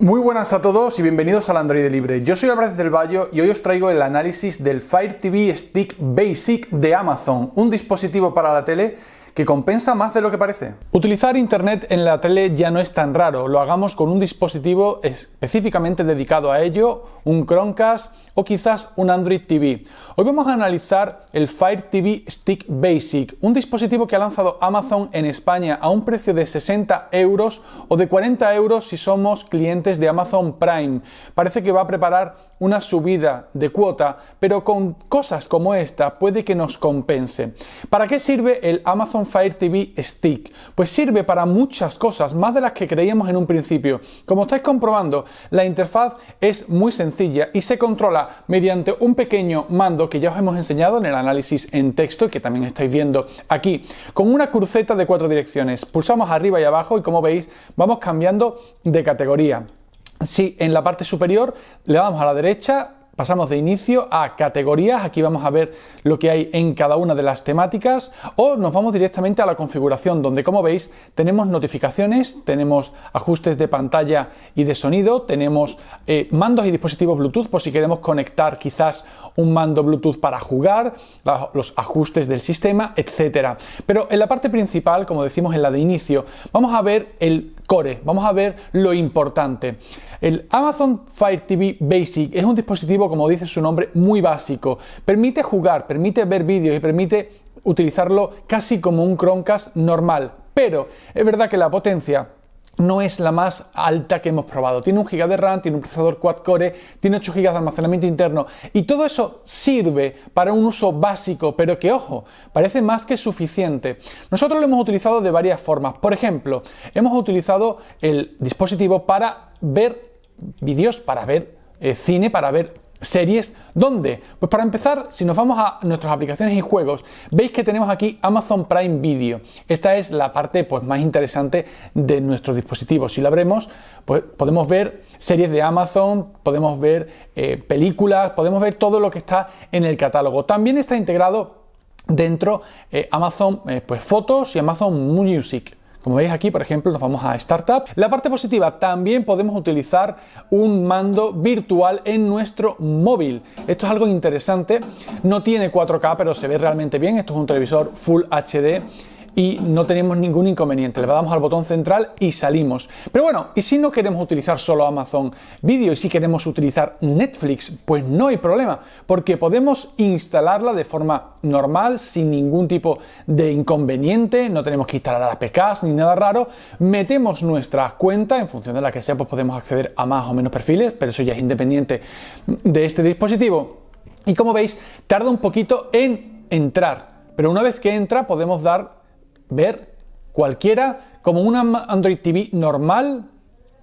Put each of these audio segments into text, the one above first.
Muy buenas a todos y bienvenidos al Android Libre. Yo soy Álvarez del Valle y hoy os traigo el análisis del Fire TV Stick Basic de Amazon, un dispositivo para la tele que compensa más de lo que parece. Utilizar Internet en la tele ya no es tan raro, lo hagamos con un dispositivo específicamente dedicado a ello, un Chromecast o quizás un Android TV. Hoy vamos a analizar el Fire TV Stick Basic, un dispositivo que ha lanzado Amazon en España a un precio de 60 euros o de 40 euros si somos clientes de Amazon Prime. Parece que va a preparar una subida de cuota, pero con cosas como esta puede que nos compense. ¿Para qué sirve el Amazon Fire TV Stick? Pues sirve para muchas cosas, más de las que creíamos en un principio. Como estáis comprobando, la interfaz es muy sencilla y se controla mediante un pequeño mando que ya os hemos enseñado en el análisis en texto y que también estáis viendo aquí, con una cruceta de cuatro direcciones. Pulsamos arriba y abajo y como veis vamos cambiando de categoría. Si en la parte superior le vamos a la derecha, pasamos de inicio a categorías, aquí vamos a ver lo que hay en cada una de las temáticas o nos vamos directamente a la configuración donde como veis tenemos notificaciones, tenemos ajustes de pantalla y de sonido, tenemos eh, mandos y dispositivos Bluetooth por si queremos conectar quizás un mando Bluetooth para jugar, los ajustes del sistema, etcétera. Pero en la parte principal, como decimos en la de inicio, vamos a ver el core, vamos a ver lo importante. El Amazon Fire TV Basic es un dispositivo como dice su nombre, muy básico. Permite jugar, permite ver vídeos y permite utilizarlo casi como un Chromecast normal. Pero es verdad que la potencia no es la más alta que hemos probado. Tiene un giga de RAM, tiene un procesador quad-core, tiene 8 GB de almacenamiento interno y todo eso sirve para un uso básico, pero que ojo, parece más que suficiente. Nosotros lo hemos utilizado de varias formas. Por ejemplo, hemos utilizado el dispositivo para ver vídeos, para ver eh, cine, para ver series. ¿Dónde? Pues para empezar, si nos vamos a nuestras aplicaciones y juegos, veis que tenemos aquí Amazon Prime Video. Esta es la parte pues, más interesante de nuestro dispositivo. Si la abremos, pues podemos ver series de Amazon, podemos ver eh, películas, podemos ver todo lo que está en el catálogo. También está integrado dentro eh, Amazon eh, pues, Fotos y Amazon Music. Como veis aquí, por ejemplo, nos vamos a Startup. La parte positiva, también podemos utilizar un mando virtual en nuestro móvil. Esto es algo interesante. No tiene 4K, pero se ve realmente bien. Esto es un televisor Full HD y no tenemos ningún inconveniente. Le damos al botón central y salimos. Pero bueno, ¿y si no queremos utilizar solo Amazon Video y si queremos utilizar Netflix? Pues no hay problema, porque podemos instalarla de forma normal, sin ningún tipo de inconveniente, no tenemos que instalar las ni nada raro. Metemos nuestra cuenta, en función de la que sea, pues podemos acceder a más o menos perfiles, pero eso ya es independiente de este dispositivo. Y como veis, tarda un poquito en entrar, pero una vez que entra podemos dar ver cualquiera como una Android TV normal.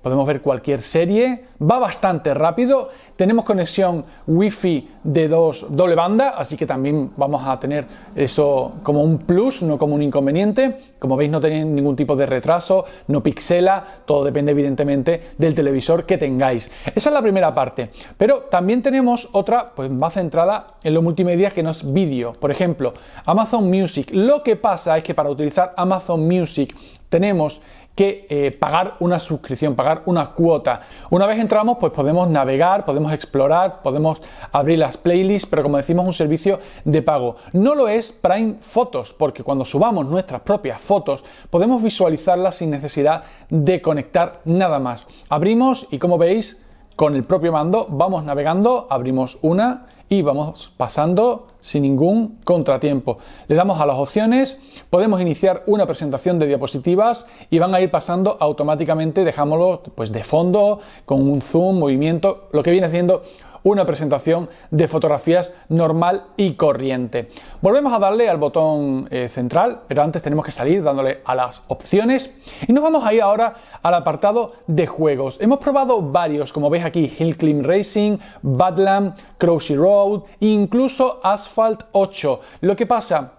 Podemos ver cualquier serie, va bastante rápido tenemos conexión wifi de dos, doble banda, así que también vamos a tener eso como un plus, no como un inconveniente. Como veis, no tienen ningún tipo de retraso, no pixela, todo depende evidentemente del televisor que tengáis. Esa es la primera parte. Pero también tenemos otra, pues más centrada en lo multimedia que no es vídeo. Por ejemplo, Amazon Music. Lo que pasa es que para utilizar Amazon Music tenemos que eh, pagar una suscripción, pagar una cuota. Una vez entramos, pues podemos navegar, podemos explorar, podemos abrir las playlists, pero como decimos, un servicio de pago. No lo es Prime Fotos, porque cuando subamos nuestras propias fotos, podemos visualizarlas sin necesidad de conectar nada más. Abrimos y como veis, con el propio mando vamos navegando, abrimos una, y vamos pasando sin ningún contratiempo. Le damos a las opciones, podemos iniciar una presentación de diapositivas y van a ir pasando automáticamente, dejámoslo pues de fondo, con un zoom, movimiento, lo que viene haciendo una presentación de fotografías normal y corriente. Volvemos a darle al botón eh, central, pero antes tenemos que salir dándole a las opciones y nos vamos a ir ahora al apartado de juegos. Hemos probado varios, como veis aquí, Hill Climb Racing, Badland, Crossy Road, incluso Asphalt 8. Lo que pasa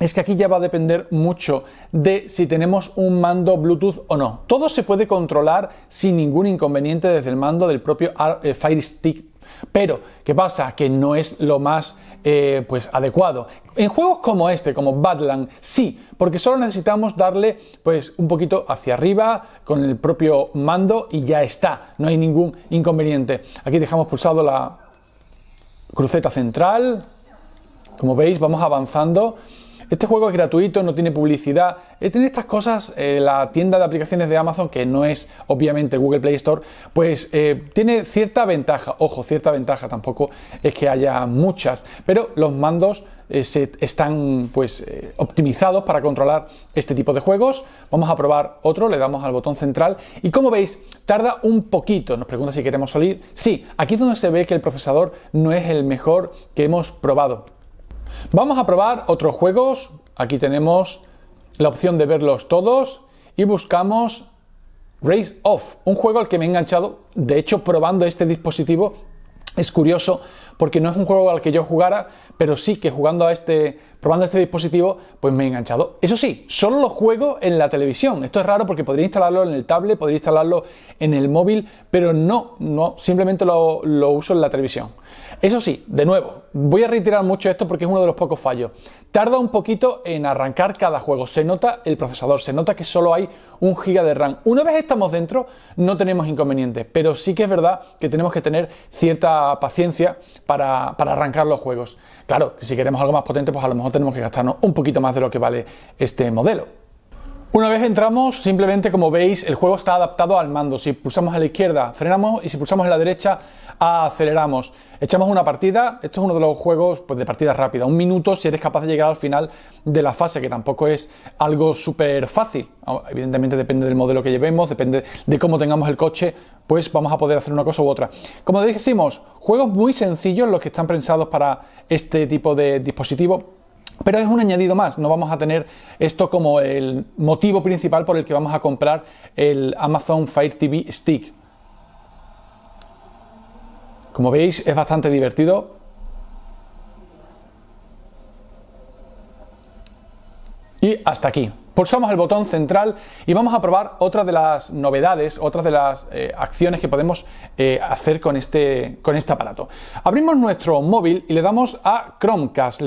es que aquí ya va a depender mucho de si tenemos un mando Bluetooth o no. Todo se puede controlar sin ningún inconveniente desde el mando del propio eh, Fire Stick pero, ¿qué pasa? Que no es lo más eh, pues, adecuado. En juegos como este, como Badland, sí, porque solo necesitamos darle pues, un poquito hacia arriba con el propio mando y ya está, no hay ningún inconveniente. Aquí dejamos pulsado la cruceta central. Como veis, vamos avanzando este juego es gratuito, no tiene publicidad. Eh, tiene estas cosas, eh, la tienda de aplicaciones de Amazon, que no es obviamente Google Play Store, pues eh, tiene cierta ventaja. Ojo, cierta ventaja tampoco es que haya muchas, pero los mandos se, están pues optimizados para controlar este tipo de juegos. Vamos a probar otro, le damos al botón central y como veis, tarda un poquito. Nos pregunta si queremos salir. Sí, aquí es donde se ve que el procesador no es el mejor que hemos probado. Vamos a probar otros juegos. Aquí tenemos la opción de verlos todos y buscamos Race Off, un juego al que me he enganchado. De hecho, probando este dispositivo, es curioso porque no es un juego al que yo jugara, pero sí que jugando a este, probando este dispositivo, pues me he enganchado. Eso sí, solo lo juego en la televisión. Esto es raro porque podría instalarlo en el tablet, podría instalarlo en el móvil, pero no, no, simplemente lo, uso en la televisión. Eso sí, de nuevo, voy a reiterar mucho esto porque es uno de los pocos fallos. Tarda un poquito en arrancar cada juego. Se nota el procesador, se nota que solo hay un giga de RAM. Una vez estamos dentro, no tenemos inconvenientes, pero sí que es verdad que tenemos que tener cierta paciencia para, arrancar los juegos. Claro, si queremos algo más potente, pues a lo mejor tenemos que gastarnos un poquito más de lo que vale este modelo. Una vez entramos, simplemente como veis, el juego está adaptado al mando. Si pulsamos a la izquierda, frenamos y si pulsamos a la derecha, aceleramos. Echamos una partida, esto es uno de los juegos pues, de partida rápida, un minuto si eres capaz de llegar al final de la fase, que tampoco es algo súper fácil. Ah, evidentemente depende del modelo que llevemos, depende de cómo tengamos el coche, pues vamos a poder hacer una cosa u otra. Como decimos, juegos muy sencillos los que están pensados para este tipo de dispositivos pero es un añadido más, no vamos a tener esto como el motivo principal por el que vamos a comprar el Amazon Fire TV Stick. Como veis es bastante divertido. Y hasta aquí. Pulsamos el botón central y vamos a probar otra de las novedades, otras de las eh, acciones que podemos eh, hacer con este, con este aparato. Abrimos nuestro móvil y le damos a Chromecast,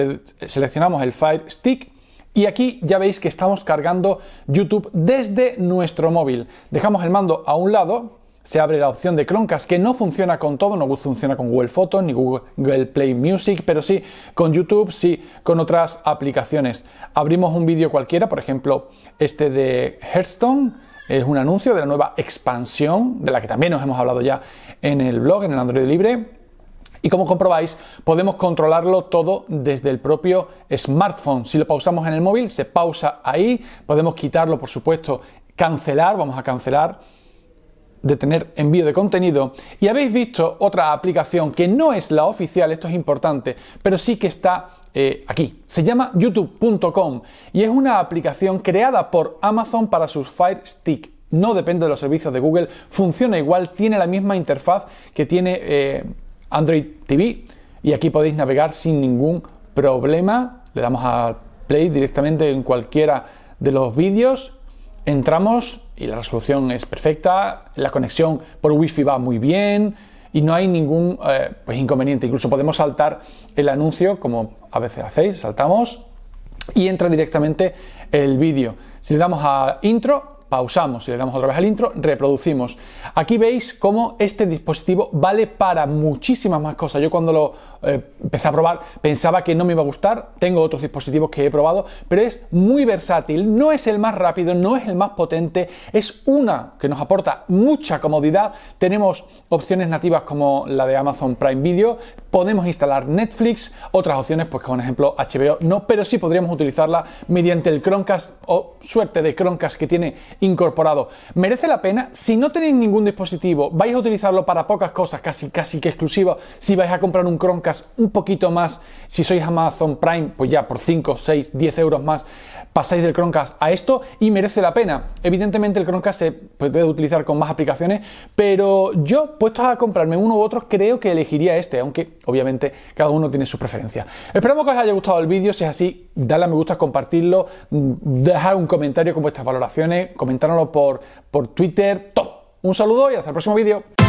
seleccionamos el Fire Stick y aquí ya veis que estamos cargando YouTube desde nuestro móvil. Dejamos el mando a un lado se abre la opción de Chromecast que no funciona con todo, no funciona con Google Photos ni Google Play Music, pero sí con YouTube, sí con otras aplicaciones. Abrimos un vídeo cualquiera, por ejemplo, este de Hearthstone, es un anuncio de la nueva expansión, de la que también nos hemos hablado ya en el blog, en el Android Libre. Y como comprobáis, podemos controlarlo todo desde el propio smartphone. Si lo pausamos en el móvil, se pausa ahí. Podemos quitarlo, por supuesto, cancelar, vamos a cancelar de tener envío de contenido y habéis visto otra aplicación que no es la oficial, esto es importante, pero sí que está eh, aquí. Se llama youtube.com y es una aplicación creada por Amazon para sus Fire Stick. No depende de los servicios de Google, funciona igual, tiene la misma interfaz que tiene eh, Android TV y aquí podéis navegar sin ningún problema. Le damos a play directamente en cualquiera de los vídeos, entramos y la resolución es perfecta, la conexión por Wi-Fi va muy bien y no hay ningún eh, pues, inconveniente. Incluso podemos saltar el anuncio, como a veces hacéis, saltamos y entra directamente el vídeo. Si le damos a intro, pausamos y le damos otra vez al intro, reproducimos. Aquí veis cómo este dispositivo vale para muchísimas más cosas. Yo cuando lo eh, empecé a probar pensaba que no me iba a gustar, tengo otros dispositivos que he probado, pero es muy versátil, no es el más rápido, no es el más potente, es una que nos aporta mucha comodidad. Tenemos opciones nativas como la de Amazon Prime Video, podemos instalar Netflix, otras opciones, pues como ejemplo HBO no, pero sí podríamos utilizarla mediante el Chromecast o suerte de Chromecast que tiene incorporado. Merece la pena, si no tenéis ningún dispositivo, vais a utilizarlo para pocas cosas, casi casi que exclusivo. si vais a comprar un Chromecast un poquito más, si sois Amazon Prime, pues ya por 5, 6, 10 euros más pasáis del Croncast a esto y merece la pena. Evidentemente el Croncast se puede utilizar con más aplicaciones, pero yo, puestos a comprarme uno u otro, creo que elegiría este, aunque obviamente cada uno tiene su preferencia. Esperamos que os haya gustado el vídeo, si es así, dale a me gusta, compartirlo, mm, dejad un comentario con vuestras valoraciones, comentárnoslo por, por Twitter, todo. Un saludo y hasta el próximo vídeo.